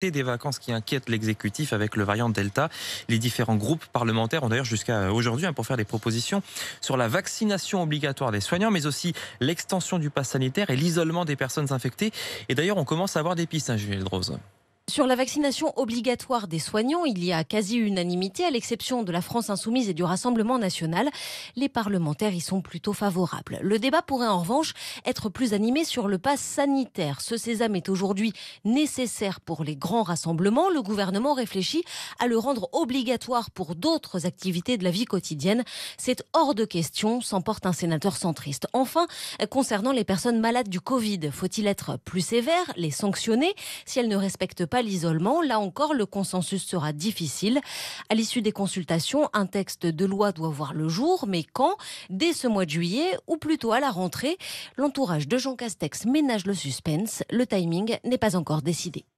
des vacances qui inquiètent l'exécutif avec le variant Delta. Les différents groupes parlementaires ont d'ailleurs jusqu'à euh, aujourd'hui hein, pour faire des propositions sur la vaccination obligatoire des soignants, mais aussi l'extension du pass sanitaire et l'isolement des personnes infectées. Et d'ailleurs, on commence à avoir des pistes, Julien hein, Juliette sur la vaccination obligatoire des soignants, il y a quasi unanimité, à l'exception de la France insoumise et du Rassemblement national. Les parlementaires y sont plutôt favorables. Le débat pourrait en revanche être plus animé sur le pass sanitaire. Ce sésame est aujourd'hui nécessaire pour les grands rassemblements. Le gouvernement réfléchit à le rendre obligatoire pour d'autres activités de la vie quotidienne. C'est hors de question, s'emporte un sénateur centriste. Enfin, concernant les personnes malades du Covid, faut-il être plus sévère, les sanctionner si elles ne respectent pas l'isolement. Là encore, le consensus sera difficile. À l'issue des consultations, un texte de loi doit voir le jour, mais quand Dès ce mois de juillet, ou plutôt à la rentrée, l'entourage de Jean Castex ménage le suspense. Le timing n'est pas encore décidé.